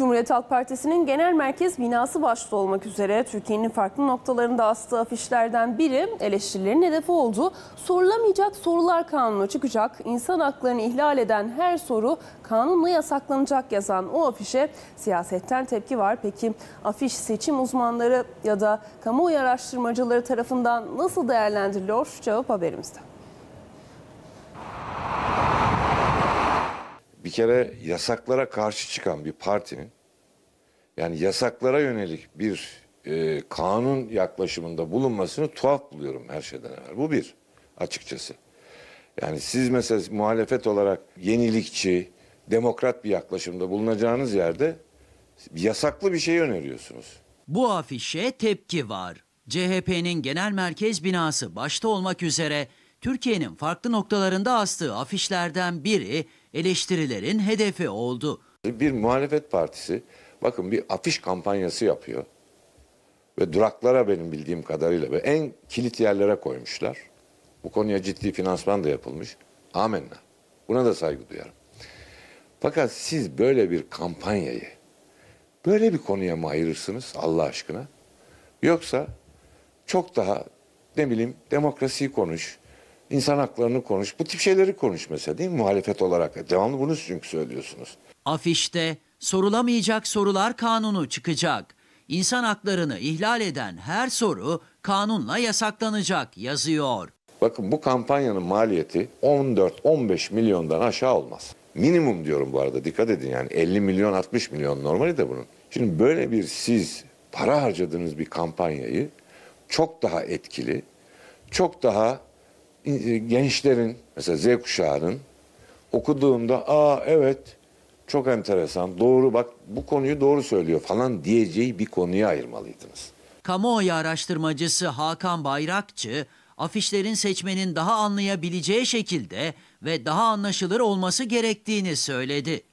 Cumhuriyet Halk Partisi'nin genel merkez binası başta olmak üzere Türkiye'nin farklı noktalarında astığı afişlerden biri eleştirilerin hedefi oldu. Sorulamayacak sorular kanunu çıkacak. İnsan haklarını ihlal eden her soru kanunla yasaklanacak yazan o afişe siyasetten tepki var. Peki afiş seçim uzmanları ya da kamuoyu araştırmacıları tarafından nasıl değerlendiriliyor? Cevap haberimizde. bir kere yasaklara karşı çıkan bir partinin yani yasaklara yönelik bir e, kanun yaklaşımında bulunmasını tuhaf buluyorum her şeyden evvel. Bu bir açıkçası. Yani siz mesela muhalefet olarak yenilikçi, demokrat bir yaklaşımda bulunacağınız yerde yasaklı bir şey öneriyorsunuz. Bu afişe tepki var. CHP'nin genel merkez binası başta olmak üzere Türkiye'nin farklı noktalarında astığı afişlerden biri eleştirilerin hedefi oldu. Bir muhalefet partisi bakın bir afiş kampanyası yapıyor. Ve duraklara benim bildiğim kadarıyla ve en kilit yerlere koymuşlar. Bu konuya ciddi finansman da yapılmış. Amenna. Buna da saygı duyarım. Fakat siz böyle bir kampanyayı böyle bir konuya mı ayırırsınız Allah aşkına? Yoksa çok daha ne bileyim demokrasiyi konuş, İnsan haklarını konuş. Bu tip şeyleri konuş mesela değil mi muhalefet olarak? Devamlı bunu çünkü söylüyorsunuz. Afişte sorulamayacak sorular kanunu çıkacak. İnsan haklarını ihlal eden her soru kanunla yasaklanacak yazıyor. Bakın bu kampanyanın maliyeti 14-15 milyondan aşağı olmaz. Minimum diyorum bu arada dikkat edin yani 50 milyon 60 milyon normali de bunun. Şimdi böyle bir siz para harcadığınız bir kampanyayı çok daha etkili, çok daha e, gençlerin mesela Z kuşağının okuduğumda aa evet çok enteresan doğru bak bu konuyu doğru söylüyor falan diyeceği bir konuya ayırmalıydınız. Kamuoyu araştırmacısı Hakan Bayrakçı afişlerin seçmenin daha anlayabileceği şekilde ve daha anlaşılır olması gerektiğini söyledi.